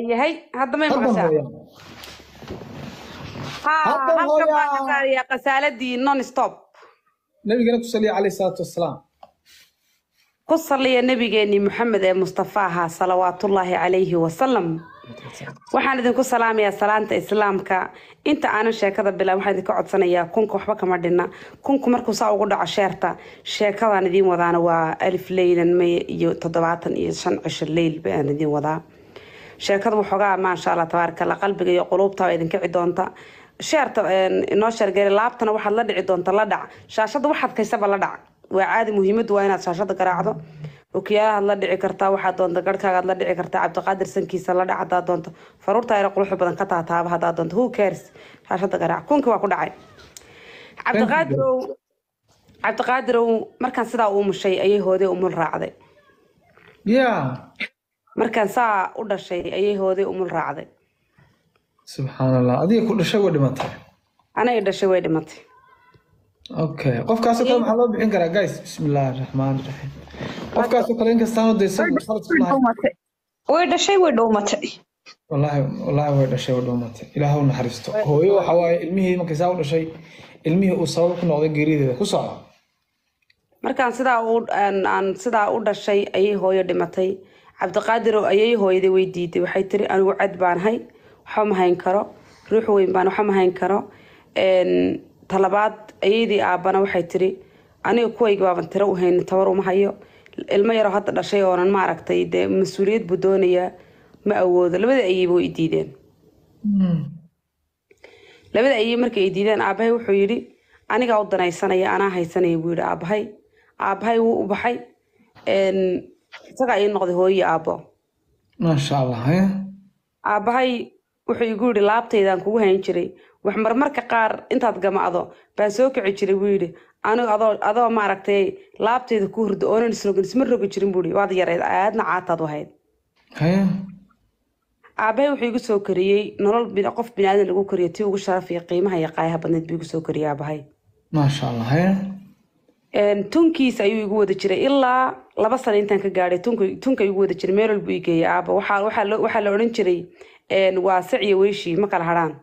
yahay hadda may maqashaa kasaaladii non stop nabigana ku saliya calayhi salaatu wasalaam ku saliya nabigeennii maxamed ee mustafa ahaa salawaatullaahi calayhi wasalam waxaan idinku salaamayaa salaanta islaamka inta aanan sheekada bilaab waxaan idinka codsanayaa kunka waxba kama dhinna kunku markuu saa ugu dhaco sheerta sheekadan idiin wadaana waa alif leylan may iyo toddobaatan iyo shan cisho leyl baan idiin wadaa sheekada waxoogaa maasha allah tabaarikalla qalbiga iyo quluubtaa idinka cidoonta sheerta inoo sheergeeli laabtana waxaad la dhici doonta la dhac shaashada waxaad kaysaba la dhac waa caadi muhiimadu waa inaad shaashada garaacdo okiyaalahaad la dhici kartaa waxaa doonta garhkaagaad la dhici kartaa cabdiqaadir sankiisa la dhac hadaa doonto faruurta ayra quluxu badan ka taataaba hadaa doonto who cares shaashada garaac kunkii waa ku dhacay cabdiqaadirow cabdiqaadirow markaan sidaa uu mushay ayay hooday umul raacday ya markaan saa u dhashay ayay hooday umul raacday subxaan allah adiga ku dhashay way dhimatay anay dhashay way dhimatay okay qofkaasoo kale maxaa loo bixin karaa guys bismillaahi raxmaani raxiim qofkaasoo kale inkastaanoo dee way dhashay way dhowmatay wallaahi wallaahi way dhashay way dhowmatay ilaahu naxariisto hooyo waxa waaye ilmihii markay saa u dhashay ilmihii uu sabab ku noqday geerideeda ku socda markaan sidaa aan sidaa u dhashay ayay hooyo dhimatay cabdiqaadir ayay hooyaday way diiday waxay tiri anigu cad baanahay waxba ma hayn karo ruux weyn baan waxba ma karo talabaad ayadii aabana waxay tiri aniga kuwayga baaban tiro u haynin tabar uma hayo ilmo yaroo hadda dhashay oonan maaragtay dee mas-uuliyad buu doonaya ma awoodo labada ayeyba way diideen hmm. labada ayey markay ay diideen wuxuu yidhi anigaa u danaysanaya anaa haysanaya buu yidhi aabbahay aabbahay wuu u baxay isagaa ii noqday hooyi aabbo maasha allah aabbahay wuxuu igu yidhi laabtaydaan kugu hayn jiray wax marmarka qaar intaad gamacdo baan soo kici jiray buu yidhi anigu adoo maaragtay laabtayda ku hurda oonan isrogin isma rogi jirin buuhi waad yarayd aadna caataad wahayd aabahay wuxuu igu soo kariyey nolol qof binaadan lagu kariyo tii ugu sharafiya qiimaha iyo qaayaha badneyd buu igu soo kariyey aabahay maasha tunkiisa ayuu igu wada jiray ilaa laba sano intaan ka gaadhay tunka igu wada jiray meelol buu igeeyay aaba waxaa la odhan jiray waa siciyo weyshii ma kala hadhaan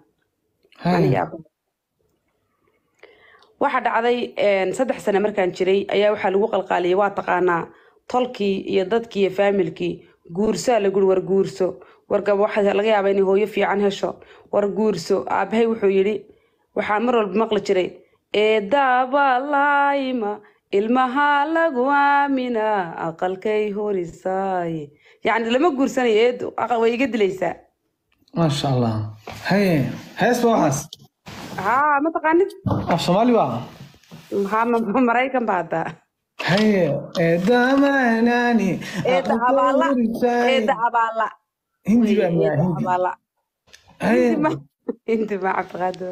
waxa dhacday saddex sane markaan jiray ayaa waxaa lagu qalqaaliyay waa taqaanaa tolkii iyo dadkii iyo faamilkii guursoa laguri war guurso wargaba waxa laga yaaba inay hooyo fiican hesho war guurso aabahay wuxuu yidhi waxaan mar walba maqli jiray eedaaba laayma ilmahaa lagu aaminaa aqalkay horisaaye yacni lama guursanayo eedu aqal way iga dilaysaa Masha Allah. Hey, hees baa waxaas? Haa, ah, ma taqaanid? Af ah, Soomaali baa? Maxaa Maraykan baa haddaa. Hey, eedamaanaani. Eeda abaala. Eeda abaala. Hindi baa miyaa hindi. Abaala. Hindi Hindi ma cabqaado.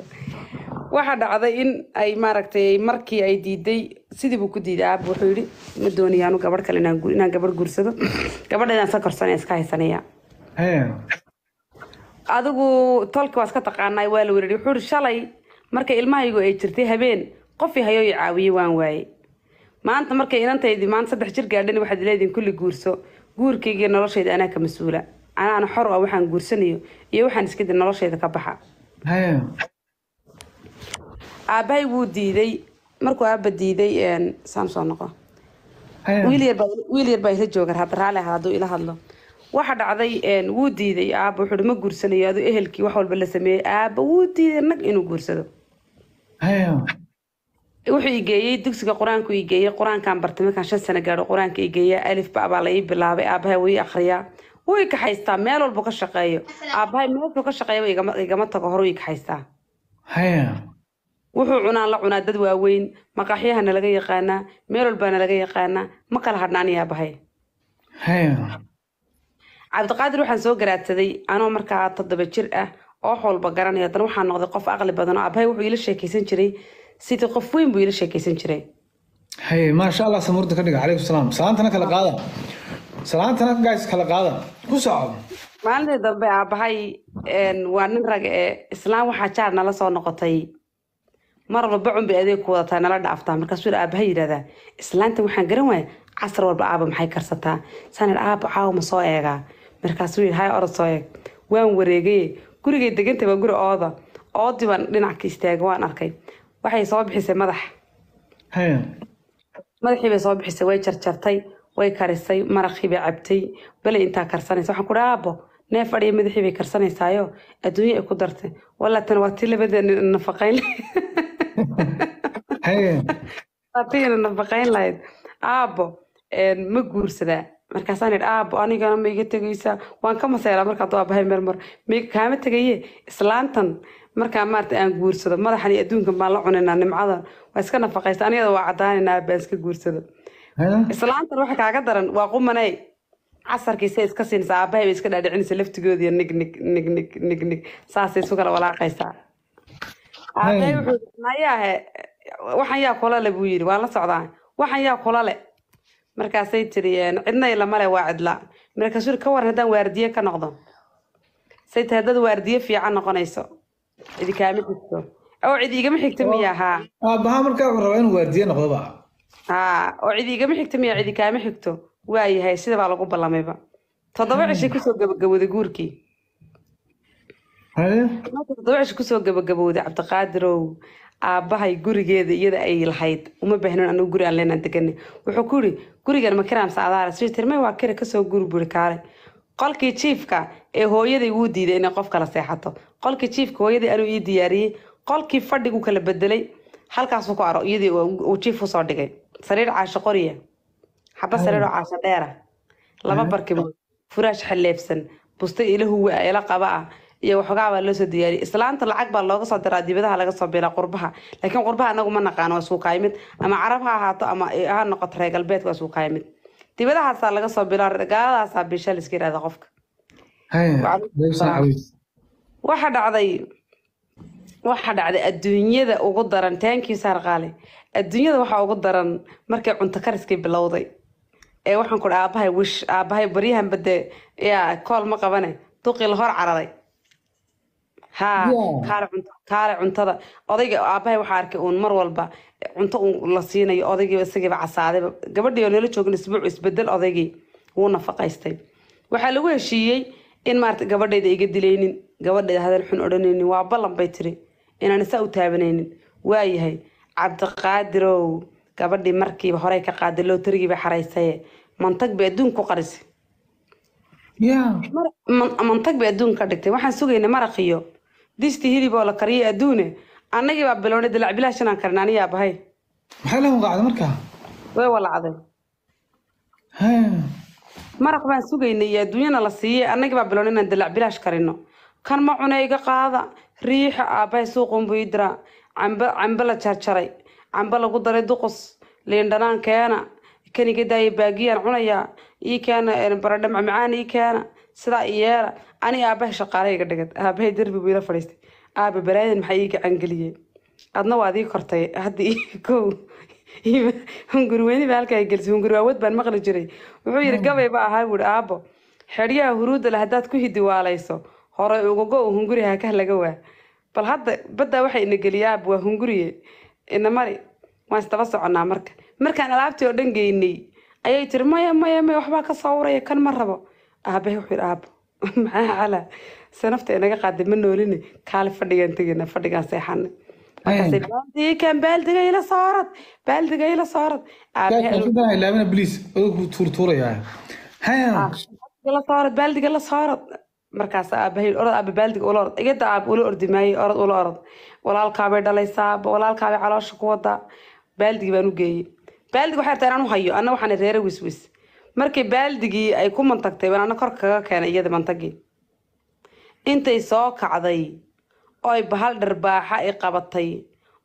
waxaa dhacday in ay maaragtay markii ay diiday sidii buu ku diiday aab wuxuu yidhi ma doonayaanu gabarh kale inaan gabarh guursado gabadha inaan sakorsanaya iska haysanaya adigu tolka waa iska taqaanaa waa la wereeriy wuxuu ihi shalay marka ilmahaygu ay jirtay habeen qofi hayo i caawiye waan waaye maanta markay inantaydii maanta saddex jir gaadhan waxaad ileediin kulli guurso guurkaygii noloshayda anaa ka mas-uula anaana xor ah waxaan guursanayo iyo waxaan iskadi noloshayda ka baxa aabbahay wuu diiday markuu aaba diiday saan soo noqo wiil yar baa ila jooga hadda raali ah hadduu ila hadlo waxa dhacday wuu diiday aaba wuxuui ma guursanayo adu ehelkii wax walba la sameeyey aaba wuu diiday nag inuu guursado wuxuu igeeyey dugsiga qur-aanku igeeyey qur-aankan bartay markaan shan sano gaadho qur-aanka igeeya alifba baa laii bilaabay aabahay wii akhriyaa wuu ikaxaystaa meel walbu ka shaqeeyo aabahay meeshuu ka shaqeeyaba igama tago horu ikaxaystaa wuxuu cunaan la cunaa dad waaweyn maqaxyahana laga yaqaanaa meel walbaana laga yaqaanaa ma kala hadhnaan cabdiqaadir waxaan soo garaadsaday anoo markaa toddoba jir ah oo wax walba garanaya haddana waxaan noqday qof aqli badan oo abhay wuxuu iila sheekaysan jiray sidii qof weyn buu iila sheekaysan jiray hay maasha allah samurda ka dhiga calaykum salaam salaantana kala qaada salaantana gays kala qaada ku soco maalintii dambe aabahay waa nin rag ee islaam waxaa jaar nala soo noqotay mar walba cunbi adeeg ku wadataa nala dhaaftaa markaasuu aabahay yidhahdaa islaanta waxaan garan waaya casar walba aaba maxay karsataa sanad aaba caawa ma soo eegaa markaasuu yidhi hay orodoo waan wareegaye gurigay degantay waa guri ooda oodii baan dhinacka istaaga waan arkay waxay soo bixisay madax madaxii bay soo bixisay way jarjartay way karisay maraqii bay cabtay bale intaa karsanaysa waxaan kudhi aabo neef adhiya madaxii bay karsanaysaayo adduunya ay ku dartay walla tan waa tii labadeena nafaqayn waa tiina nafaqayn lahayd aabo ma guursadaa markaasaan idhi aabo anigana ma iga tegaysaa waan ka maseelaa markaan waabahay meelmar kaama tegaye islaantan markaan maarata aan guursado madaxan iyo adduunkan baan la cunaynaa nimcadan waa iska nafaqaysta anigada waa caddaanaynaa baan iska guursado islaantan waxa kaaga daran waa qumanay casarkiisay iska siinaysaa aabahay bay iska dhaadhicinaysa laftigoodiiyo nig nig nig saasay isu kala walaaqaysaa aabahay wuxuu mayahe waxan yaa kula le buu yidhi waan la socdaa waxan yaa kula le markaasay tiri cidna ilama leh waa cidla markaasuu ka waran haddaan waardiye ka noqdo say tiri haddaad waardiye fiican noqonayso cidi xigto oo cidi igama xigto miya haa aabaha markaa wuxuu rabaa inuu waardiye noqdo ba oo cidi igama xigto miya cidi kaama xigto waayahay yahay sida baa lagu ballamayba toddoba hmm. cishay kusoo gabagabowday guurkii toddoba cishay kusoo gabagabowday cabdiqaadirow aabbahay gurigeeda iyada ay lahayd uma baahnan anigu guri aan leenaan wuxuu ku gurigan ma kiraamsa adaara sirtirmay waa kira kasoo guri buri kaalay qolkii jiifka ee hooyaday wuu diiday inay qof kala seexato qolkii jiifka hooyaday anuu ii diyaariyey qolkii fadhigu kala bedelay halkaasuu ku aro iyadii uu jiif usoo dhigay sariir caasho qoriya xaba sariiroo caasho dheera laba barkimood furaash xaleebsan busta ila huwa qaba ah iyo waxoogaa baa loosoo diyaariyay islaanta lacag baa looga soo diraa dibadaha laga soo biilaa qurbaha laakiin qurbaha anagu ma naqaano waa suuqaayimid ama carab ha ahaato ama ha noqoto reer galbeedka waa suuqaayimid dibadahaasaa laga soo biilaa gaaladaasaa bisha la iska yidhahda qofka waxa dhacday waxa dhacday adduunyada ugu daran taankii saarqaale adduunyada waxaa ugu daran markay cunto kariskii bilowday ee waxaan ku aabahay wish aabahay baryahan yaa kool ma qabane duqil hor cararay haa kaale cuntada odayga aabahay waxaa arkay uun mar walba cunto uun la siinayo odaygiiba isagiiba casaadayba gabadhiioo nala joogin isbuuc isbedel odaygii wuu nafaqaystay waxaa lagu heshiiyey in maarata gabadhayda iga dilaynin gabadhayda hadal xun odhanaynin waa ballan bay tiri inaan isaa u taabanaynin waayahay cabdiqaadirow gabadhii markiiba horey ka qaaday looterigiiba xaraysaye mantag bay adduunku qarisa mantag bay adduun dhigtay waxaan sugaynay maraqiyo disti hilib la kariyo adduune annagii baa bilownay dilacbilaha shanaan karin aniyaa bahay maxaa la walaacday markaa way walaacday maraq baan sugaynay iyo adduunyana la siiyey annagii baa bilownay inaan dilacbilaash karino kan ma cune iga qaada riixa aabbahay suuqunbuu ii diraa camb cambe la jarjaray cambe lagu daray duqus liindhanaan keena kan baagiyaan cunayaa ii keena baradho macmacaan ii keena sidaa iyeela ani aabahay shaqaale iga dhigad aabahay derbi buu ila fadhiistay aaba baraadan maxaa ii gacan geliyey adna waad ii kortay hadda kow hungurweyni ba halkaa gelisay hungurwaawad baan maqli jiray wuxuu yidhi gabay ba ahaa buuhi aabbo xeryaha huruudda leh haddaad ku hidiwaalayso hore ugago u hunguri hakah laga waa bal hadda baddaa waxaa ina geliya aab waa hunguriye ina mari waan isdaba soconnaa marka markaan alaabtii oo dhan geynay ayay tiri maya maya maya waxbaa ka sawuraya kan ma rabo أبي وحير أب ما على سنفت أنا قاعد من نوليني كالف فدي أنت جينا فدي كان سيحن بلدي كان بلدي جاي لصارت بلدي جاي لصارت أبي لا من بليس أو تور تور يا ها جل صارت بلدي جل صارت مركز أبي الأرض أبي بلدي أول أرض إجت أب أول أرض ماي أرض أول أرض ولا الكابر ده ليساب ولا الكابر على شقوطة بلدي بنو جاي بلدي وحير تيران وحيو أنا وحنا تيران ويس ويس markii baaldigii ay ku mantagtay baan ana kor kaga keenay iyada mantagii intay soo kacday oy bahal dharbaaxa i qabatay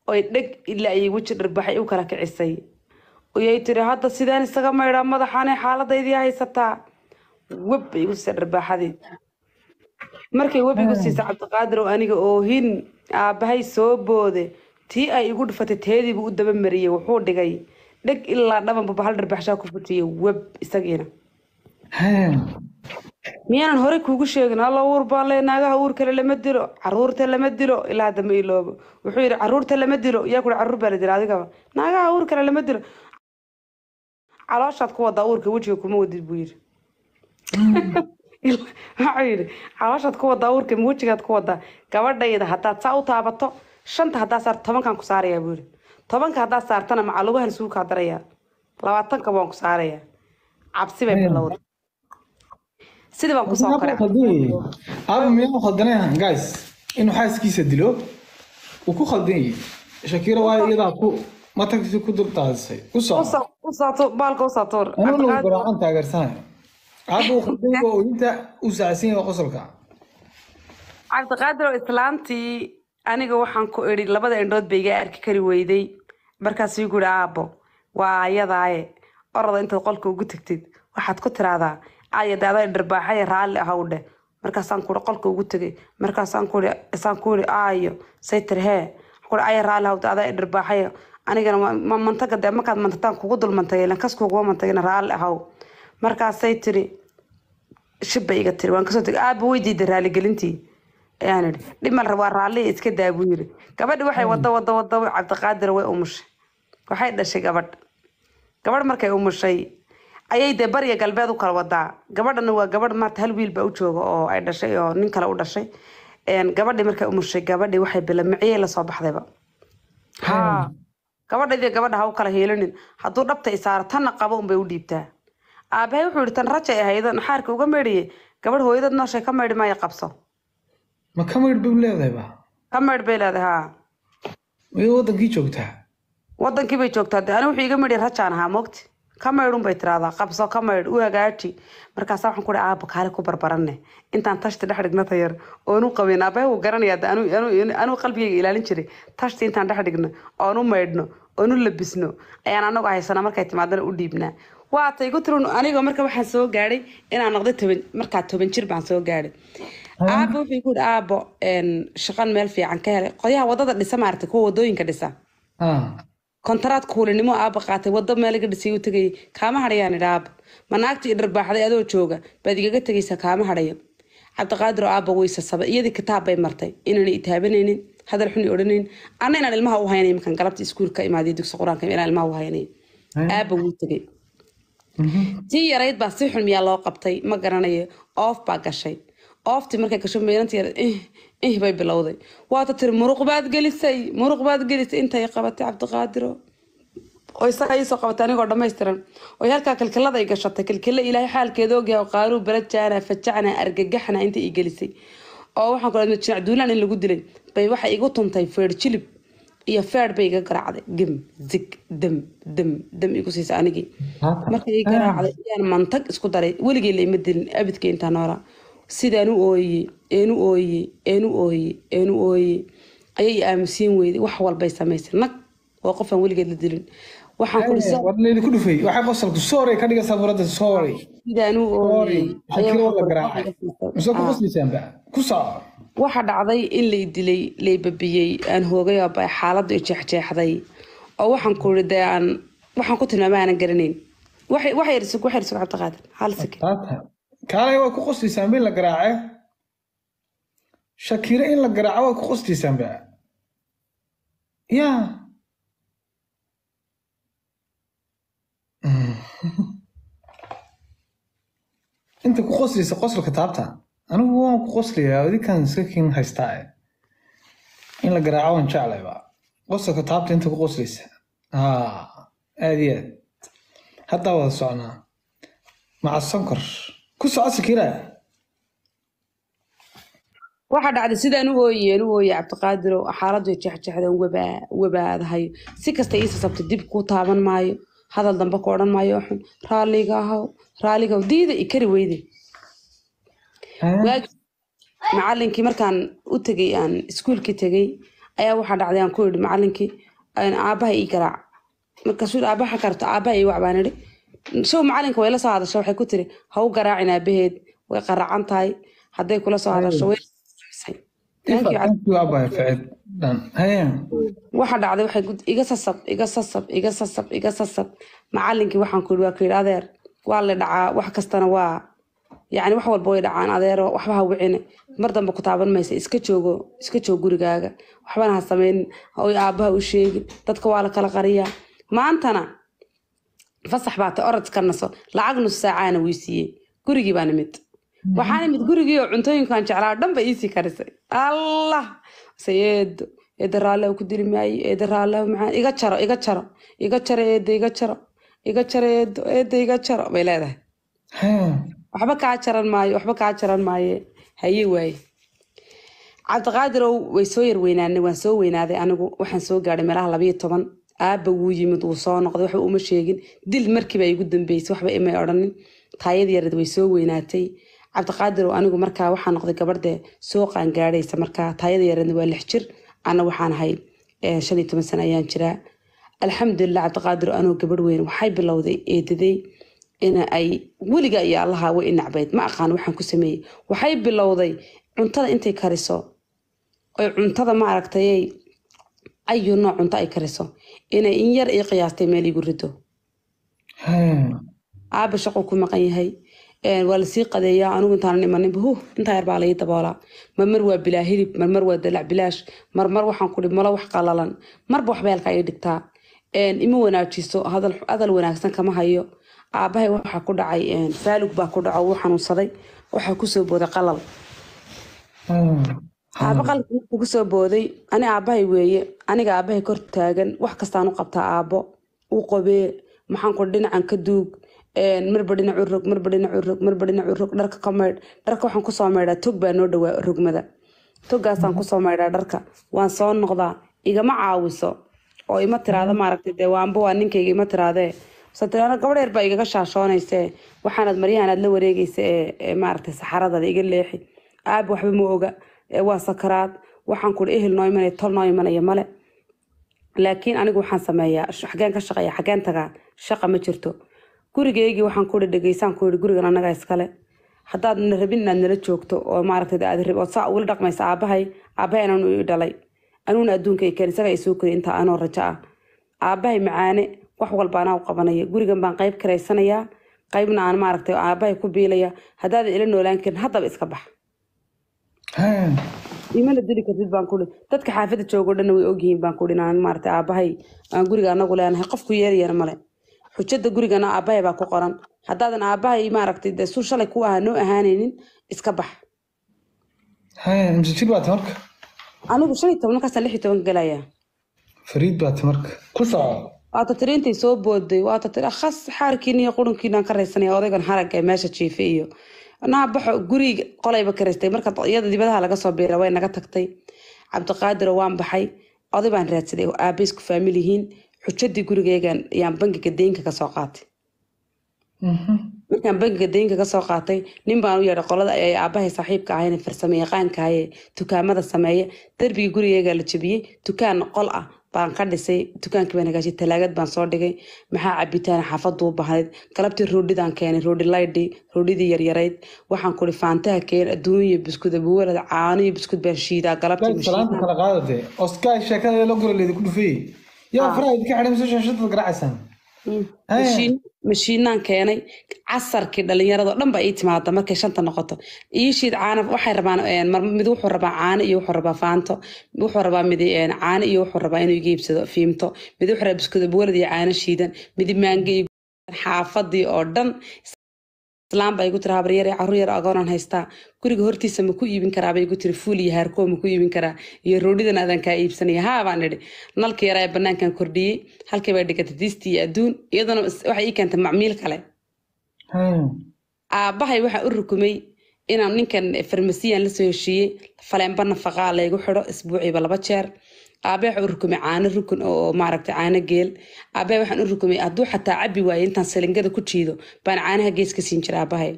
oy dheg ilaa iyo weji dharbaaxay u kala kicisay ayay tiri hadda sidaan isaga maydhaa madaxaanay xaaladaydii haysataa web bay igu siisay dharbaaxadii markay web igu siisay cabdiqaadir oo aniga oohin aabbahay soo boode tii ay igu dhufatay teediibu u dabamariyey wuxuu dhigay dheg ilaa dhabanbaba hal dharbaaxshaa ku futiya web isagiina miyaanan horey kuugu sheegin alla uur baan le naagaha uur kale lama dilo caruurta lama dilo ilaa dambe iloobo wuxuu yidhi caruurta lama dilo yaa kuhi carruur baa la dila adigaba naagaha uur kale lama dilo calooshaad ku wadaa uurka wejiga kuma wadid buu yidhi mm. wuxuu yidhi calooshaad ku wadaa uurka wejigaad ku wadaa gabadhayda haddaad saa u taabato shanta haddaa saar tobankan ku saarayaa buu yidhi tobanka haddaad saartana macalugahan suugu kaa daraya labaatanka waan ku saaraya cabsi bay bilowda sidii baan kusoo koray inuu xaaskiisa dilo wuu ku khaldan yahay waa iyadaa ku matagtii ku duldaadisay usbaalka usaatuur garaacan taageersanay hadda uu khaldan waa qosolka cabdiqaadir oo islaantii aniga waxaan ku idhi labada indhood bay iga arki kari weyday markaas ii guhi aabbo waa ayadaaye orada intaad qolka ugu tegtid waxaad ku tiraahdaa aaya daada dharbaaxaye raalli ahow markaasaan kuhi qolka ugu tegay markaasaan kuhi aayo saytir hee kuhi aaya raalli ahow daada dharbaaxaye anigana mantaga de markaad mantataan kugu dul mantagay lan kas kuuguma mantagina raalli ahow markaasay tiri shibbay iga tiri waan kasoo tegay aabba way diiday raaligelintii ayaan idhi waa raalliya iska daa yiri gabadhi waxay hmm. wada wada wada cabdiqaadir way umushay waxay dhashay gabadh gabadh markay umushay ayay dee bariya galbeed u kala wadaa gabadhana waa gabadh maarta hal wiilba u jooga oo ay dhashay oo nin kale u dhashay gabadhii markay umushay gabadhii waxay bilamiciyey lasoo baxdayba ha gabadhaidiyo gabadha ha u kala hiilinin hadduu dhabta isaaro tanna qabo unbay u dhiibtaa aabahay wuxuu yihi tan raja ahaydan xaarkii uga meydhiyey gabadh hooyadad nooshay ka maydh maya qabso ma ka maydh bay leedahayba ka maydh bay leedahay ha wadankii joogtaa wadankii bay joogtaa de ani wuxuu iga midhi rajaan ahaa moogti ka maydhun bay tiraahdaa qabso ka maydh u hagaaji markaasaa waxaan ku hi aaba kaali ku barbaranne intaan tashti dhex dhigno tayar oonu qabin aabbahay wuu garanayaa de anuu qalbigayga ilaalin jiray tashti intaan dhex dhigno oonu maydhno oonu labisno ayaan anagu haysana markay timaadana u dhiibnaa waa taygu tirin anigoo marka waxaan soo gaadhay inaan noqday markaa toban jir baan soo gaadhay aabo wuxuu ku hi aabo shaqan meel fiican ka helay qodayaha wadada dhisa maaragtay kuwa wadooyinka dhisa kontaraad kuulinimo aaba qaatay wado meeliga dhisay u tegayay kaama hadhayaan idha aaba ma naagtii idharbaaxday adoo jooga baad igaga tegaysaa kaama hadhayo cabdiqaadir oo aaba weysasaba iyadii kitaab bay martay inaana itaabanaynin hadal xuni odhanayn anna inaan ilmaha u haynay markaan galabta iskuulka ka dugsi qur-aanka inaan ilmaha u haynay eh. aaba wuu tegay mhm. tii yarayd baa si xun miyaa loo qabtay ma garanayo oof baa gashay ooftii markay gasho meelanta yar eh, ih bay bilowday waata tiri muruq baad gelisay muruq baad gelisay intay qabatay cabdiqaadiro oysaga iisoo qabatay anigoo dhammaystiran oy halkaa kalkalada gashatay kalkale ilaahay xaalkeeda ogyaha qaaruu balajaana fajacna argagaxna inta ii gelisay oo waxaan kula jinac duulaan in lagu dilay bay waxay igu tuntay feer jilib iyo feer bay iga garaacday gem zig dam dam dam igu siisa anigii markay ii garaacday ayaan mantag isku daray weligii la ima dilin abidkii intaa noolaa sidaan u ooyey eenu ooyey eenu ooyey eenu ooyey ayay aamusiin weyday wax walbay samaysay nag oo qofaan weligeed la dilin ah. waxa dhacday in lay dilay laybabiyey aan hoogayaba xaaladdu jeexjeexday oo waxaan ku ii de waxaan ku tilmaamay aanan garanayn wax yar sug wax yar sug cabdiqaadir hal kaalay waa ku qostaysaan in la garaace shakiro in la garaaco waa ku qostaysaanba yaa inta ku qosleysa qosolka taabta anigu waan ku qoslayaa adikaan iska kin haystaa in la garaaco waan jeclayba qosolka taabta inta ku qoslaysa aad ah, iyo aad haddaa wada socnaa maca sonkor kusoo asikiraya waxaa dhacday sidaan u ooyeen u ooye cabdiqaadiro xaaladdu jexjexdan wabaadahayo si kasta iisasabta dib ku taaban maayo hadal dambe ka odhan maayo xun raalliga ahow raalliga ahow diida i kari weyde macalinkii markaan u tegey aan iskuulkii tegey ayaa waxaa dhacday aan ku idhi macalinkii aabaha ii garaac markaasuu aabaha karto aabaha ii wacbaan idhi show macalinka way la soo hadasha waxay ku tiri ha garaacin aabaheed way qaracan tahay hadday kula soo hadasho waxa dhacday waxay iga sasab iga sasab iga sasab iga sasab macalinkii waxaan ku waa ku adeer waa la dhacaa wax kastana waa yacni wax walba way dhacaan adeero waxba wicine mar dambe ku taaban iska joogo iska joog gurigaaga waxbana ha sameynin oy aabbaha u sheegin dadka waa la kala qariyaa maantana fasax baa ta naso lacag nus saacaana wii siiyey gurigii baa imid mm-hmm. waxaan imid gurigii oo cuntooyinkaan jeclaa dhanba iisii karisay allah seeedo eeda raallah ku dili maayo eeda raallah maxaan iga jaro iga jaro iga jaro eeda iga jaro iga jaro eedo eeda iga jaro bay leedahay waxba kaa jaran maayo waxba kaa jaran maaye haye waaye cabdiqaadirow way soo yar weynaanay waan soo weynaaday anigu waxaan soo gaadhay meelaha labayo toban aaba wuu yimid wuu soo noqday waxba uma sheegin dil markiiba ugu dambeysay waxba imay odhanin taayad yared way soo weynaatay cabdiqaadirow anigu markaa waxaa noqday gabardee soo qaangaadhaysa markaa taayada yareedna waa lix jir ana waxaan ahay shan iyo toban sano ayaan jiraa alxamdulilah cabdiqaadir anoo gabadh weyn waxay bilowday eedaday ina ay weliga iyo allaha way inacbayd ma aqaan waxaan ku sameeyey waxay bilowday cuntada intay kariso oy cuntada maaragtayay ayu nooc cunto ay kariso inay in yar ii qiyaastay meel igu rido hmm. aaba shaquu ku maqan yahay waa lasii qadeeyaa anugu intaanan imaninba huh intaa yar baa laii daboolaa marmar waa bilaa hilib marmar waa dalac bilaash marmar waxaan ku dhib wax qalalan marba waxba halkaa ii dhigtaa ima wanaajiso hadal wanaagsan kama hayo aabahay waxaa ku dhacay faalug baa ku dhaco wuu xanuunsaday waxaa kusoo booday qalal hmm aaba qalka kugu soo booday ani aabahay weeye aniga aabahay kor taagan wax kastaan u qabtaa aabo u qobee maxaanku dhinacan ka duug marba dhinacu rog marba dhinacu rog marba dhinacu rog dharka ka dharka waxaan kusoo maydhaa tog baa noo dhawaa rogmada toggaasaan kusoo maydhaa dharka waan soo noqdaa igama caawiso oo ima tiraada maaragtay dee waanba waa ninkayga ima tiraadee gabadheer baa igaga shaashoonaysee waxaanaad maryahan aad la wareegaysa ee maaragtay saxaradada iga leexi aabi waxba ma oga waa sakaraad waxaan kuri ehel noo imanaya tol noo imanaya male laakiin anigu waxaan sameeyaa xageen ka shaqeeya xageen tagaan shaqa ma jirto gurigeygii waxaan kuhi dhegeysaan ku gurigan annagaa iskale haddaad na rabin inaad nala joogto oo maaragtay aad rib ood saa ugula dhaqmaysa aabbahay aabbahay ananu i dhalay anuuna adduunka i keen isagaa i soo intaa anoo rajo ah aabbahay macaane wax walba u qabanaya gurigan baan qayb karaysanayaa qaybna aan maaragtay aabbahay ku biilaya haddaada ila noolaan karin haddaba iska bax imana dili kartid baan kuli dadka xaafada joogo dhanna way ogyihiin baan kuli aan maarata aabahay aan guriga anagu leenahay qofku yeeryeer male xujada gurigana aabahay baa ku qoran haddaadan aabahay maaragtay dee suu shalay ku ahaa noo ahaanaynin iska bax msajir baad marka anigu shan iyo tobankaasaan lix iyo toban galaya fariid baad marka ku soco waata tiriintay soo booday waata tiri akhas ah, xaarkiina iyo qurunkiinaan ka raysanaya odaygan harag ee meesha jiife iyo anaa baxo gurigi qolayba karistay marka iyada dibadaha laga soo biira way naga tagtay cabdiqaadiro waan baxay oday baan raadsaday oo aabeysku faamil yihiin xujadii gurigeygan ayaan bangiga deynka kasoo qaatay mhm. markaan bangiga deynka kasoo qaatay nin baan u yeedhay qolada ay aabahay saaxiibka ahayne farsame yaqaankahaye dukaamada sameeya darbigii gurigeyga la jabiyey dukaan qol ah baan ka dhisay dukaankii baan hagaajiy talaagad baan soo dhigay maxaa cabitaan xafadu u bahnayd galabtii roodhidaan keenay roodhi laydhi roodhidii yaryarayd waxaan kuli faantaha keen adduun iyo biskud abuwalad caano iyo biskud baan shiidaa galabtiisalaanta Hmm. Ah, mashiinaan keenay casarkii dhalinyaradao dhan ba ii timaada markay shanta noqoto iishiid caana waxay rabaan mid wuxuu rabaa caano iyo wuxuu rabaa faanto wuxuu rabaa mid caano iyo wuxuu rabaa inuu iga fiimto mid wuxuu rabaa biskuud abwalad iyo caano shiidan mid maange xaafadii oo dhan tlaan baa igu tiri habaryare carur yar agoonaan haystaa guriga hortiisa ma ku iibin karaa bay igu tiri fuul iyo haarkoo ma ku iibin karaa iyo roodhidan adan kaa iibsanaya haa baan idhi nalka yaraa ee banaankan kordhiyey halkii bay dhigatay diistii iyo adduun iyaduna waxay ii keentay macmiil kale hmm. aabbahay waxaa u rukumay inaan ninkan farmasiyan lasoo heshiiyey faleenba nafaqaa laygu xidho isbuuciiba laba jeer aabee waxaa u rukumay caano rukun oo maaragta caano geel aabee waxaan u rukumay hadduu xataa cabi waayo intaan salingada ku jiido baan caanaha gees ka siin jira aabahay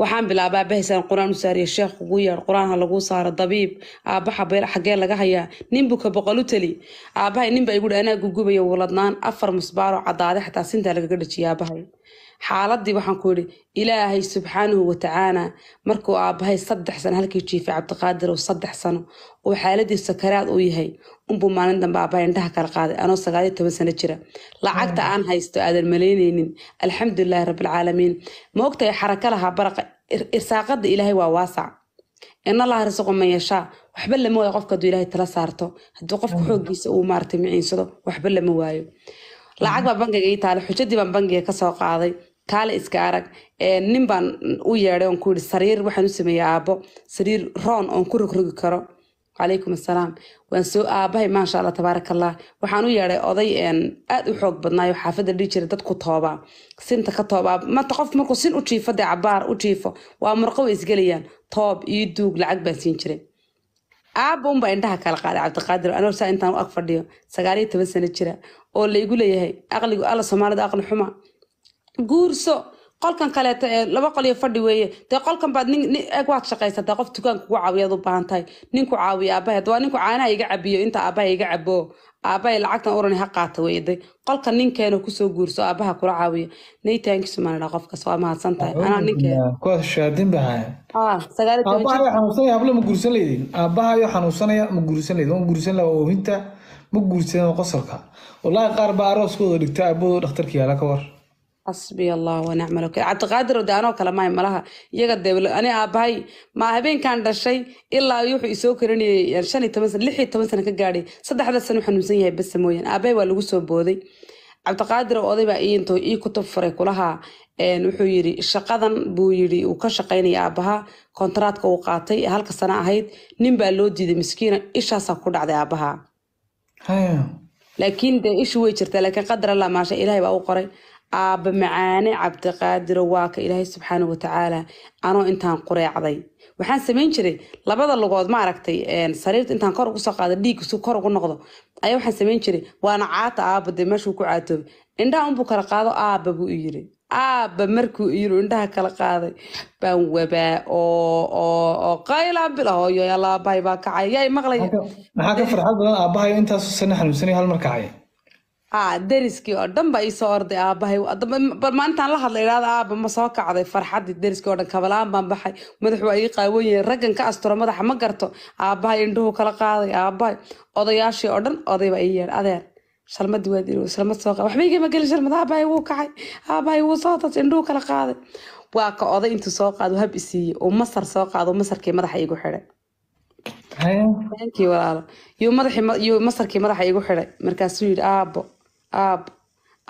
waxaan bilaaba aabahaysaan qur-aan u saariya sheekh ugu yeer qur-aan ha laguu saaro dabiib aaba xabeel xaggee ah laga hayaa nin buka boqol u teli aabahay ninba baa igu dhi anaa gugubaya wuladnaan afar musbaaro cadaade xataa sintaa lagaga dhajiyay aabahay xaaladii waxaan ku yidhi ilaahay subxaanahu watacaala markuu aabbahay saddex sano halkii jiifay cabdiqaadir oo saddex sano oo xaaladii sakaraad uu yahay unbuu maalin dambe aabahay indhaha kala qaaday anoo sagaaliyo toban sano jira lacagta aan haysto aadan malaynaynin alxamdulilahi rabbilcaalamiin ma ogtahay xaraka lahaa baraqa irsaaqada ilaahay waa waasac ina laha risaqu man waxba lama waayo qofka hadduu ilahay tala saarto hadduu qofka xoogiisa uu maarata miciinsado waxba lama waayo lacag baa bangiga ii taale xujadii baan bangiga kasoo qaaday kaale iska arag nin baan u yeeday oon ku yidhi sariir waxaan u sameeyey aabbo sariir roon oon ku rogrogi karo calaykum assalaam waan soo aabahay maasha allah tabaarakallah waxaan u yeedhay oday aad u xoog badnaayo xaafadda dhihi jiray dadku tooba sinta ka tooba mata qof markuu sin u jiifo dee cabaar u jiifo waa murqo way isgelayaan toob iyo duug lacag baan siin jiray aabba unbaa indhaha kala qaaday cabdiqaadir anoo saa intaan u ag fadhiyo sagaaliyo toban sano jira oo laigu leeyahay caqliga alla soomaalida aqli xuma guurso qolkan kaleeto ee laba qol fadhi weeye dee qolkan baad waad shaqaysataa qof dukaanka kugu caawiyaad u baahan tahay ninku caawiya aabahay haddawaa ninku caanaha iga cabiyo inta aabahay iga cabo aabahay lacagtan urani ha qaata weye qolka ninkeena kusoo guurso aabaha kula caawiya naytaankiisumaanidha qofkas waa mahadsan tahay walahi qaar baa arooskooda dhigta aboodo dhakhtarka yaala ka war xasbi allah wanacmal wakil cabdiqaadir de kale maay malaha iyaga de ani aabahay ma habeenkan dhashay ilaa wuxuu isoo korinayay shan iyo toban sana lix iyo toban sana ka gaadhay saddexda sana u xanuunsan yahay basa mooyaan aabahay waa lagu soo booday cabdiqaadir oo oday baa iinto ii kutub furay kulahaa wuxuu yiri shaqadan buu yiri uu ka shaqaynaya aabaha kontraadka uu qaatay halka sana ahayd nin baa loo diiday miskiina ishaasaa ku dhacday aabaha laakiin dee ishu wey jirtaa laakiin qadar la maasha ilaahay baa u qoray aaba macaane cabdiqaadiro waa ka ilaahay subxaana watacaala anoo intaan qureecday waxaan samayn jiray labada lugood ma aragtay sariirta intaan kor ugu soo qaada dhiig si kor ugu noqdo ayaa waxaan samayn jiray waana caata aaba dee meeshuu ku caatoobay indhaha unbuu kala qaado aaba buu i yiri aabba markuu iyiru indhaha kala qaaday baan wabaa oo qayla bil ah hooyo aabbahay baa kacay yaay maqlaya maxaa ka farxad badan aabbahay intaas sana xanuunsanay hal mar kacay ah, deriskii oo dhan baa iisoo orday aabbahay bal la hadla idhaada aabba ma soo kacday farxaddii deriskii oo dhan kabalaan baan baxay madax waa ii qaawan yahay raggan ka asturo madaxa ma garto aabbahay indhuhu kala qaaday aabbahay odayaashii oo dhan oday baa ii yeedh adeer shalmadi waadin shalmad soo qa waxba igama gelin shalmad aabaayo wuu kacay aabaayo wuu soo tas indhuu kala qaaday waa ka oday intuu soo qaado hab isiiyey oo masar soo qaado masarkii madaxa igu xidhay yuu masarkii madaxa igu xidhay markaasuu yidhi aabo aabo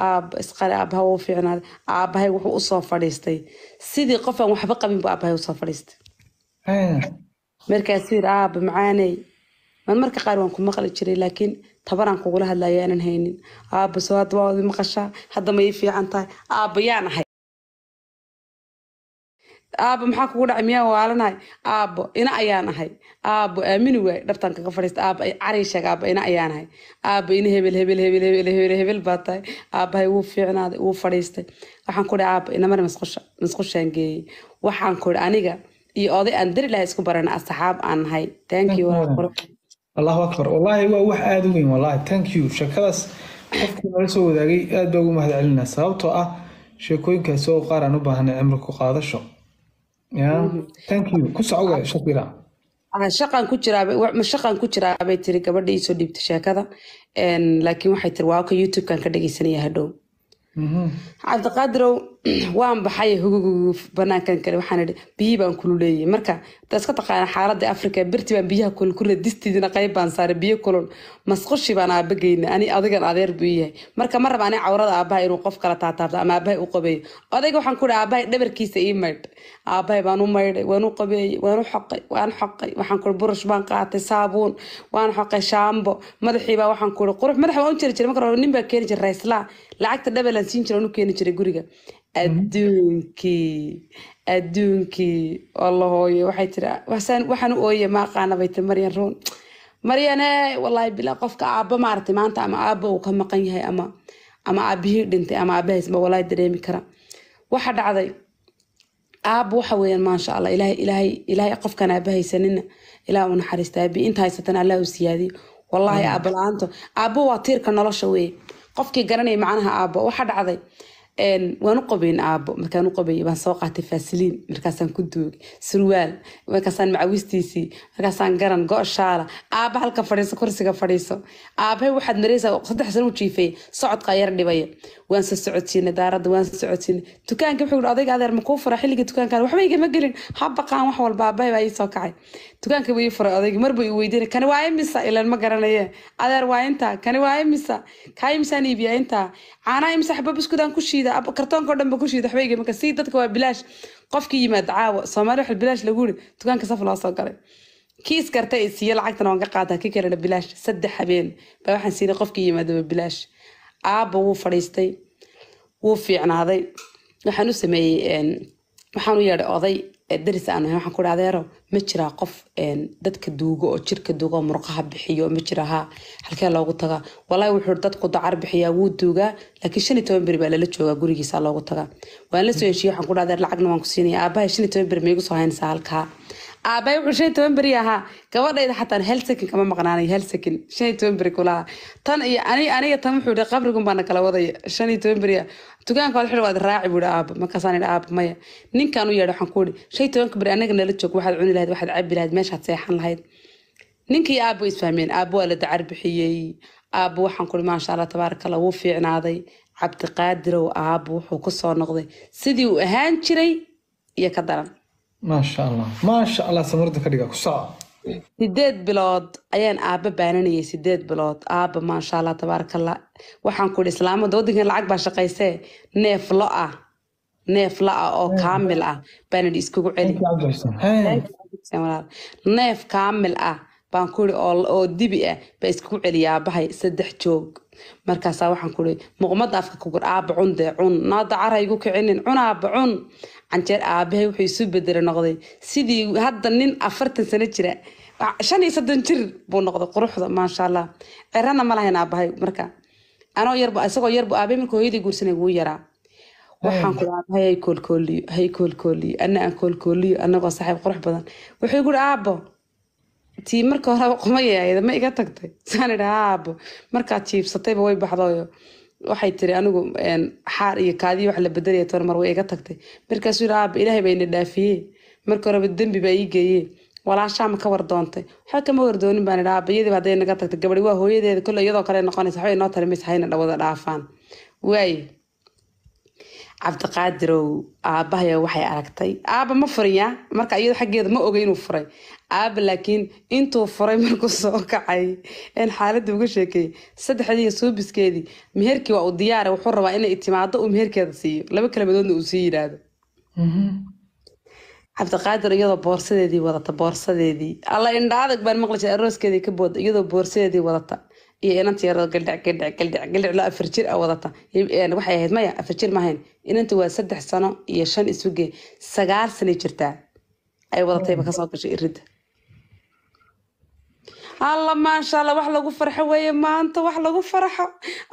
aabo isqale aabaha wuu fiicnaaday aabahay wuxuu usoo fadhiistay sidii qof aan waxba qabin buu aabahay usoo fadhiistay markaasuu yidhi aabo macaaney marmarka qaar waan ku maqli jiray laakiin tabaraan kugula hadlayaanan haynin aaba soo hadda waa wada maqashaa hadda ma ii fiican tahay aaba yaan ahay aabo maxaa kugu dhacay miyaan waalanahay aabo ina ayaan ahay aabo aamini waay dhabtaan kaga fadhiista aaba caray sheeg aaba ina ayaan ahay aaba ina hebel hebel hebel hebel hebel hebel baa tahay aabahay wuu fiicnaaday wuu fadhiistay waxaan ku dhi aaba inamar masqusha masqushaan geeyey waxaan ku dhi aniga iyo oday aan dari lahay isku barana asxaab aan nahay thank you allahu akbar wallaahi waa wax aada u weyn wallaahi tank you sheekadaas qofkii nala soo wadaagay aad baa ugu mahad celinaa sababtoo ah sheekooyinkaasi oo qaar aan u baahanay cimri ku qaadasho mhm. tank you ku socoga shakira ah, shaqaan ku jiraashaqaan ku jiraabay tiri gabadha isoo dhiibtay sheekada laakiin waxay tiri waa ka youtube ka dhegeysanaya hadhow mhm. cabdiqaadirow waan baxay banaankan kale waxaan biyii baan kululeeyey marka hada iska taqaana xaaladda africa berti baan biyaha kulkulina distiidina qayb baan saaray biyo kulul masqushi baan aabageyna ani adigan adeer buu yahay marka ma raba ani cawrada aabahay inuu qof kala taataabto ama aabahay u qabeeyo odayga waxaan ku aabahay dhabarkiisa ii maydh aabahay baan maydhay waan qabeeyey waan xoqay waan xoqay waxaan kuhi burush baan qaatay saabuun waan xoqay shaambo madaxii baa waxaan kuhi qurux madax baan u jiri jiray marka nin baa keeni jiray rayslaa lacagta dhabalan siin jiray aan keeni jiray guriga Uhm. adduunkii adduunkii alla hooyo waxay tiri waxaan u ooye ma bay tiri maryan ruun maryane wallaahi bilaa qofka aabba maaragtay maanta ama aabba uu ka maqan yahay ama ama aabihii dhintay ama aabahays ma wallaahi dareemi kara waxa dhacday aabba waxa weeyaan maasha allah ilaahay ilaahay ilaahay qofkan aabba haysanina ilaah naxariista aabi inta haysatan allah u siyaadiyo wallaahi aabba la-aanto aabba waa tiirka nolosha weeye qofkii garanaya macnaha aabba waxa dhacday waan u qabayn aabo markaan uqabay baan soo qaatay faasiliin markaasaan ku duugay surwaal markaasaan macawistiisii markaasaan garan go shaala aaba halka fadhiiso kursiga fadhiiso aabahay waxaad maraysaa saddex sana u jiifaya socodkaa yar dhibaya waan soo socodsiinay daaradda waan soo socodsiinay dukaanka wuxuu yihi odayga adeer makuu fura xilliga dukaankan waxba igama gelin habaqaan wax walba aabbahay baa ii soo kacay dukaanka buu ii furay odayga marba ii weydiinay kani waa imisa ilan ma garanayee adeer waa intaa kani waa imisa kaa imisaan iibiyaa intaa caanaa imse xabab iskudaan ku shiida kartoonka o dhanba ku shiida waxba marka sii dadka waa bilaash qofkii yimaad caawa soomaali waxal bilaash lagu dukaanka saf loo soo galay kii iskarta ay siiye lacagtana waan ka qaataa kii kalena bilaash saddex habeen baa waxaan siinay qofkii yimaadaba bilaash aabba wuu fadhiistay wuu fiicnaaday waxaan u sameeyey waxaan u yeedhay oday daris aan ahayn waxaan ku dhaha adeero ma jiraa qof dadka duugo oo jirka duugo oo murqaha bixiyo ma jira haa halkee loogu taga walaahi wuxuu dadku dacar bixiyaa wuu duugaa laakiin shan iyo toban beri baa lala joogaa gurigiisa loogu taga waan la soo heshiye waxaan ku dhaha adeer lacagna waan ku siinaya aabahay shan iyo toban beri ma soo haynaysaa halkaa أبي وشيء تومبري ها كورا إذا حتى هل سكن كمان مقناني هل سكن شيء تومبري كلها تان إيه أنا أنا يا تام حورة قبل بنا كلا وضي شني تومبري تكان كل حلوة راعي بودا أب ما كسان الأب ماي نين كانوا يروح كود شيء تومبري أنا كنا لتشوك واحد عندي لهاد واحد عبي لهاد ماش هتسيح عن لهاد نين كي أبو يسفهمين أبو على دعرب حيي أبو حن ما شاء الله تبارك الله وفي عنا ذي عبد قادر وأبو حكسر نقضي سدي وهان شري يا كذا maasha allah maasha allah samirda ka ku soco sideed bilood ayaan aaba baananayay sideed bilood aabba maasha allah tabaarakallah waxaan ku ihi islaamada waddankan lacag baa shaqaysee neef lo ah neef la ah oo kaamil ah baan idhi iskugu celi neef kaamil ah baan kuri oo dibi ah baa isku celiya saddex joog markaasaa waxaan kuri muqmad afka kugur aaba cun dee cun naada cara kicinin cun cun canjeer aabahay wuxuu isu bedelo noqday sidii hadda nin afartan sano jira shan iyo soddon jir buu noqday quruxda maasha allah cerana ma lahayn aabahay marka anoo yarbu isagoo yarbu aabay markuu hooyadii guursanay wuu yaraa waxaan ku aabahay hay koolkooliyo hay koolkooliyo ana aan koolkooliyo anagoo saaxiib qurux badan wuxuu guri aabo tii marka horeba qumayayda ma iga tagtay saan idha aabo markaad jiibsatayba way baxdayo waxay tiri anigu xaar iyo kaadiyi wax la bedelaya toona mar way iga tagtay markaasuu yidhi aaba ilaahay bayna dhaafiyee marka horeba dembi baa ii geeyee walaashaama ka war waxba kama wardoonin baan idha aabayadiiba hadday naga tagtay gabadhi waa hooyadeeda kolle iyadoo kale noqonaysa waxbay noo tarimaysa hayna wada dhaafaan waay cabdiqaadirow aabahaya waxay aragtay aaba ma furin yaa marka iyado xaggeeda ma oga inuu furay aaba laakiin intuu furay markuu soo kacay n xaaladda uga sheekeeyey saddexdiiyo suubiskeedii meherkii waa u diyaara wuxuu rabaa inay timaado uu meherkeeda siiyo laba kelmadoodna uu sii yidhaahdo mhm. cabdiqaadir iyadoo boorsadeedii wadata boorsadeedii alla indha baan maqli jira arooskeedii ka booda iyadoo boorsadeedii wadata iyo inanti yaroo galdhac galdhac galdhac galdhac loo afar jir a ah wadata waxay ahayd maya afar jir maahayn inanti waa saddex sano iyo shan isuge sagaal sanay jirtaa ay wadatayba kasoo gashay iridda alla maasha alla wax lagu farxo weeye maanta wax lagu farxo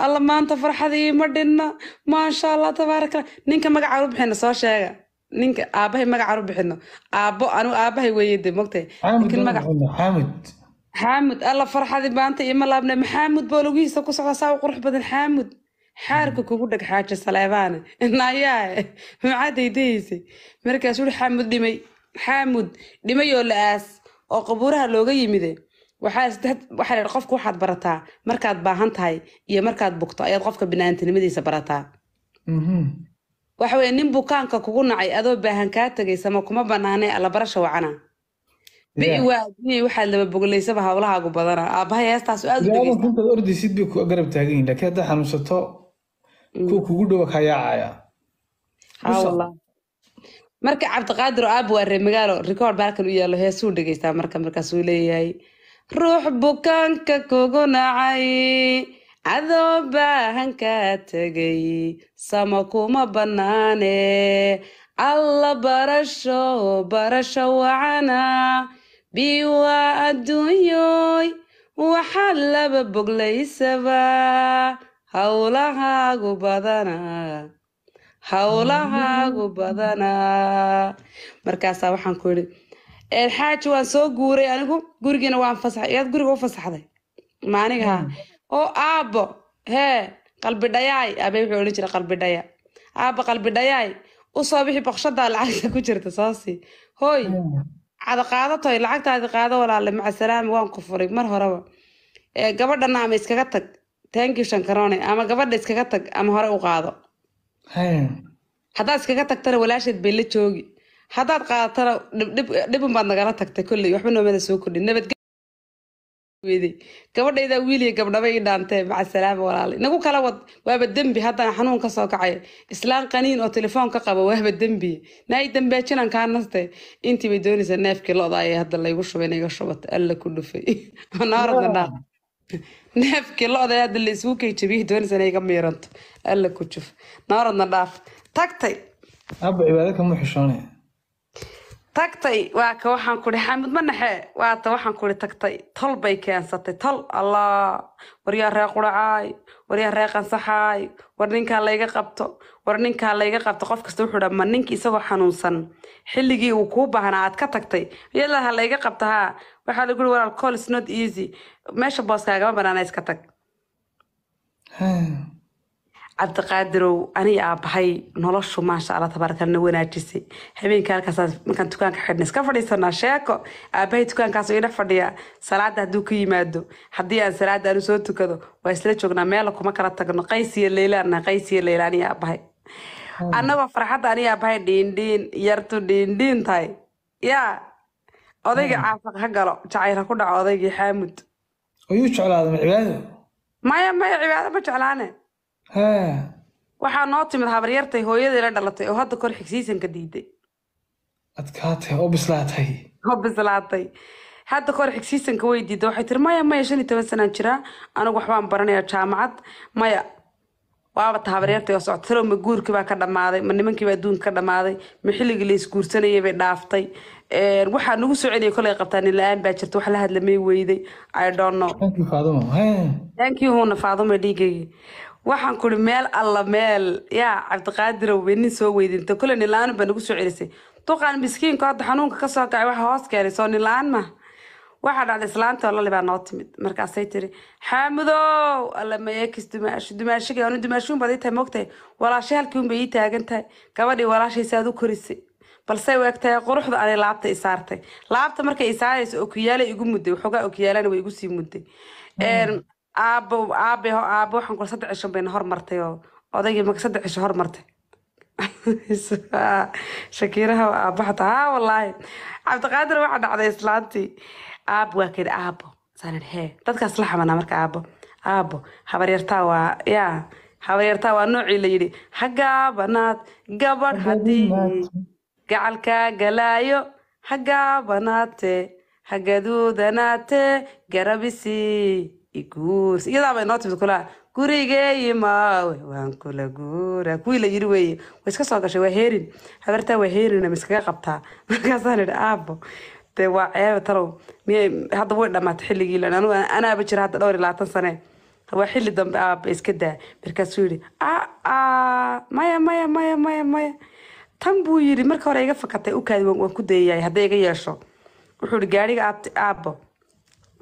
alla maanta farxadii ma dhinna maasha allah tabaarakala ninka magaca u bixina soo sheega ninka aabahay magaca u bixino aabbo anigu aabahay weeye de mogtahay xamid alla farxadii maanta ima laabna maxaamud boo lugihiisa ku socda saa u qurux badan xaamud xaarka kugu dhag xaaja saleebaane nayaa macaaday dahaysay markaasuu xaamud dhimay xaamud dhimay oo la aas oo qabuuraha looga yimide waxaa qofka waxaad barataa markaad baahan tahay iyo markaad bugto ayaad qofka banaantinimadiisa barataa mhm. waxa nin bukaanka kugu nacay adoo baahan kaa tegaysama kuma banaanee allabarasha wacana bi'i waa adduunya waxaad laba bogolaysaba hawlahaagu badana aabbahay heestaas aad ordaysid bay ku garab taagan yihin laakiin haddaa xanuunsato mm. kuwa kugu dhowa kaa yaacaya marka cabdiqaadir oo aab waa magaalo rikoor baalkan u yaallo heesuu dhegeystaa marka markaasuu leeyahay ruux bukaanka kugu nacay cadoo baahan kaa tegay sama kuma bannaane alla barasho barasho wacana bii waa adduunyoy waxaa laba boglaysaba hawlahaagu badanaa howlahaagu badanaa markaasaa waxaan ku yidhi xaaji waan soo guuray anigu gurigiina waan fasaxay yaad guriga u fasaxday maanigaha hmm. oo oh, aabbo hee qalbidhayaay aabay wuxuu odhan jiray qalbidhaya aabba qalbidhayaay usoo bixi boqshadaa lacagta ku jirta soosii hooy hmm. cada qaadatoy lacagtaadi qaado walaale macasalaami waan ku furay mar horeba e, gabadhana ama iskaga tag tankiw shankarone ama gabadha iskaga tag ama hore u qaado hmm. haddaad iskaga tagtana walaasheed bay la joogi hadaad qaadatana dhibun baad nagala tagtay kolley waxba noomada soo kordhin nabadweyday gabadhaydaa wiiliya gabdhaba ii dhaantee maca salaama walaal kala wad waaba dembi haddaan xanuun ka kacay islaan qaniin oo telefoon ka qaba waaba dembi naa dambeejinan kaa naste intii bay doonaysaa neefkii lo-da ayay hadda laygu shubay inayga shubato alla ku dhufay naaradna dhaa neefkii lo-da hadda la isugu kay jabiyay doonaysaa miiranto alla ku juf naaradna dhaaf tagtay abba cibaado kama xishoonaya tagtay waa ka waxaan kuhi xamud ma naxe waata waxaan kuri tagtay tol bay keensatay tol allah waryaa ree quracaay waryaa ree qansaxaay war ninkaa layga qabto war ninkaa layga qabto qof kasta wuxuu dha ma ninki isagoo xanuunsan xilligii uu kuu baahnaa aad ka tagtay yalaha layga qabta haa waxaa lagu uri walaal call is not easy meesha booskaagama banaana iska tag hmm cabdiqaadirow aniga aabahay noloshu maasha alla tabaarkalna wanaajisay habeenka halkaasaa markaan dukaanka xidhnay iska fadhiisanaa sheeko aabahay dukaankaasoo idha fadhiya salaada hadduu ka yimaado haddii aan salaada aanu soo tukado waa isla joognaa meela kuma kala tagno qaysiyo leylaanna qaysiyo leyla aniga aabahay hmm. annagoo farxadda aniga aabahay dhiindhiin yartu dhiindhiin tahay yaa odayga hmm. caafaq ha galo jacayl ha ku dhaco odaygii xaamud ayuu jeclaadama cibaado maya maya cibaado ma jeclaane waxaa noo timid habaryartay hooyadii la dhalatay oo hadda kor xigsiisanka diiday adkaatay oo bislaatay oo bislaatay hadda kahor xigsiisanka way diida waxay tiri maya maya shan iyo toban sanaan jiraa anigu waxbaan baranaya jaamacad maya waaba habaryartay oo socota talow ma guurkii baa ka dhammaaday ma nimankiibaa adduunka ka dhammaaday ma xilligii la bay dhaaftay waxaa nagu soo kolay qabtaa nin la-aan baa jirta wax la hadlamay weyday i thank you faaduma huuna faaduma waxaan kuri meel alla meel yaa cabdiqaadirow wenin soo weydinta kule nilaan baa nagu soo celisay duqaan miskiinka hadda xanuunka ka kacay waxa hoos keenay soo nilaan ma waxaa dhacda islaanta olali baa noo timid markaasay tiri xaamudow alla mayeekis dumaash dumaashiga anu baad ii tahay moogtahay walaashay halkii unbay ii taagan tahay gabadhii walaashaysaad u korisay balse waagtahay quruxda anay laabta i laabta markay i okiyaala igu mudday waxoogaa okiyaalana way igu sii mudday aabo aabe aabo waxaan kula saddex cishan bayna hormartay oo odaygii marka saddex cisho hormartay shakiiraha aabo xataa haa wallaahi cabdiqaadir waxaa dhacday islaantii aab waa keen aabo saanan hee dadkaas la xamanaa marka aabo aabo habaryartaa waa yaa habaryartaa waa noocii la yidhi hagaabanaad gabadh haddii gacalkaa galaayo hagaabanaate hagaduudanaate garabisii iguurs iyadaabay noo timid kulaha gurigeeyi maawe waan kula guura kuwii la yiri weeye way iska soo gashay waa heerin habartaa waa heerina miskaga qabtaa markaasaan idhi aabo dee waa ceeba talow hadda way dhammaatay xilligii anigu anaaba jira hadda dhowr iyo labaatan sane waa xilli dambe aaba iska daa markaasuu yidhi aa maya maya maya maya maya tan buu yidhi marka hore iga fakatay ukaadi waan ku dayayaay hadday iga yeesho wuxuu yidhi gaariga aabbo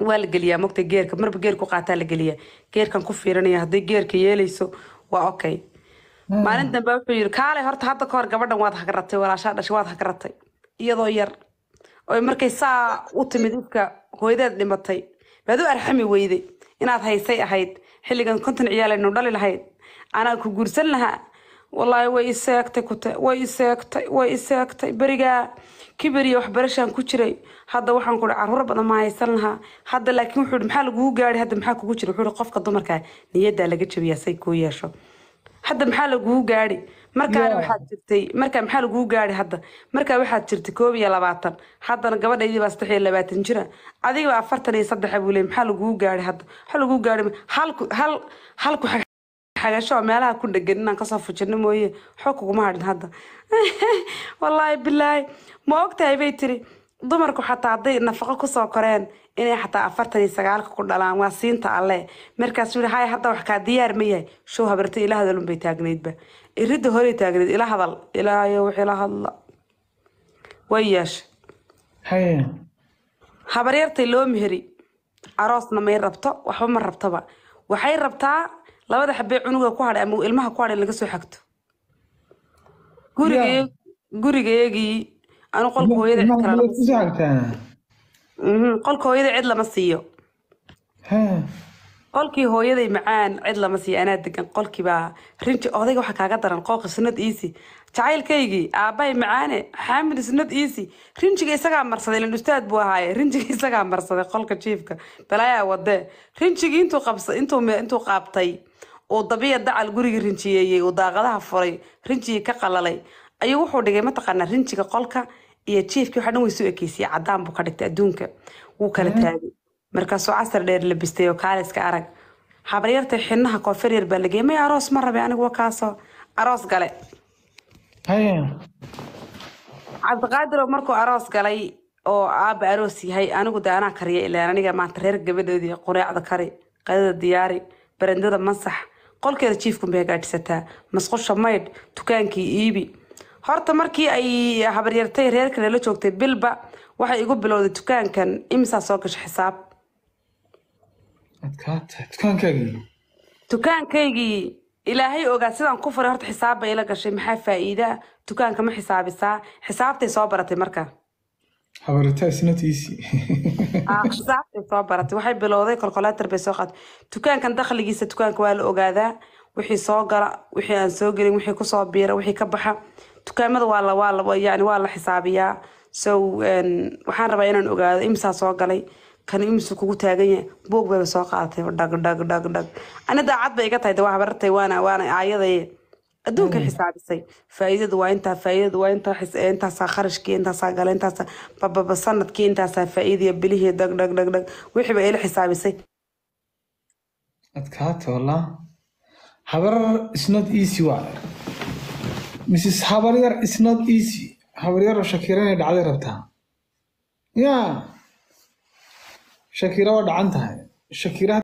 waa la geliyaa mogta geerka marba geerku qaataa la geliyaa geerkan ku fiirinaya hadday geerka yeelayso waa okay hmm. maalin dambe wuxuu yiri kaalay horta hadda ka hor gabadhan waad hagratay walaashaa dhashay waad hagratay iyadoo yar oy markay saa u timid ifka hooyadaad dhimatay baad u arxami weyday inaad haysay ahayd xilligan konton ciyaal aynu dhali lahayd anaa ku guursan lahaa wallaahi way iseegtay kute way iseegtay way iseegtay berigaa kibir iyo waxbarashaan ku jiray hadda waxaan kuhi caruur badan ma haysan lahaa hadda laakiin wuxuu maxaa laguu gaari hadda maxaa kugu jira wuxuu qofka dumarkaa niyaddaa laga jabiyaa say kuu yeesho hadda maxaa laguu gaadhi markaana waxaad jirtay markaa maxaa laguu gaadhi hadda markaa waxaad jirtay koob iyo labaatan haddana gabadhaydii baa saddex iyo labaatan jira adiga baa afartan iyo saddexa buu leey maxaa laguu gaadhi hadda maxaa laguu gaadhi hal hal hal xagaasho meelaha ku dhegan inaan kasoo fujino mooye waxba kuguma hadhin hadda wallaahi bilaahi ma ogtahay bay tiri dumarku xataa hadday nafaqo kusoo koreen inay xataa afartan iyo sagaalka ku dhalaan waa siinta alle markaasuu yihi hay hadda wax kaa diyaar ma yahay show habarta ilaa hadalun bay taagnaydba iridda horey taagnayd ilaa hadal ilaayo wax ilaa hadla way yeesha habaryartay loo meheri aroosna may rabto waxba ma rabtaba waxay rabtaa labada xabee cunuga ku hadhay ama ilmaha ku hadhay laga soo xagto guriga gurigeegii anu qolka hooyada cid lama siiyo qolkii hooyaday macaan cid lama siiyo anaa degan qolkii baa rinji odayga waxaa kaaga daran qooqa sunnad iisi jacaylkaygii aabbahay macaane xaamid isnad easy rinjiga isagaa marsaday lan ustaad buu ahaaye rinjiga isagaa marsaday qolka jiifka balaayaa wadee rinjigii intuu qaabtay uu dabiya dacal gurigii rinjiyeeyey uu daaqadaha furay rinjigii ka qalalay ayuu wuxuu dhigay mataqaanaa rinjiga qolka iyo jiifkii waxa dhan way soo ekeysiyay caddaan buu ka dhigtay adduunka wuu kala taagay markaasuu casar dheer labistay oo kaaliska arag habaryartay xinnaha koonfur yar baa lageeyay may aroos ma rabay anigu wakaaso aroos gale cabdiqaadiro markuu aroos galay oo aaba aroos yahay anigu de anaa kariya ilaan aniga maanta reer gabadoodii qureecda kari qadada diyaari barandada masax qolkeeda jiifkunbay hagaadhisataa masqusha maydh dukaankii iibi horta markii ay habaryartay reer kale la joogtay bilba waxay igu bilowday dukaankan imisaa soo gasha xisaab dukaankaygii ilaahay ogaa sidaan ku furay horta xisaab bay ila gashay maxaa faa'iidaa dukaanka ma xisaabisaa xisaabtay soo baratay markaa ah, xisaabtay soo baratay waxay bilowday kolkolaatar bay soo qaatay dukaankan dakhligiisa dukaanka waa la ogaadaa wixii soo gala wixii aan soo gelin wixii kusoo biira wixii ka baxa dukaamada waa la waa la yani waa la xisaabiyaa so waxaan rabaa inaan ogaado imsaa soo galay kan imisu kugu taagan yahay boog bayba soo qaadatay dhag dhag dhag dhag ani daacad bay iga tahay de waa habartay waana waana aayaday adduunka mm. xisaabisay faa'iidadu waa intaa faa'iidadu waa intaa intaasaa kharashkii intaasaa gala intaasaa bababa sanadkii intaasaa faa'iidaya bilihii dhag dhag dhag dhag wixii bay ila xisaabisay adkaato wallah habarar isnod easy waa mrs habaryar isnod easy habaryaroo shakiranay dhacday rabtaa yaa yeah shakira waa dhacan tahay shakiraha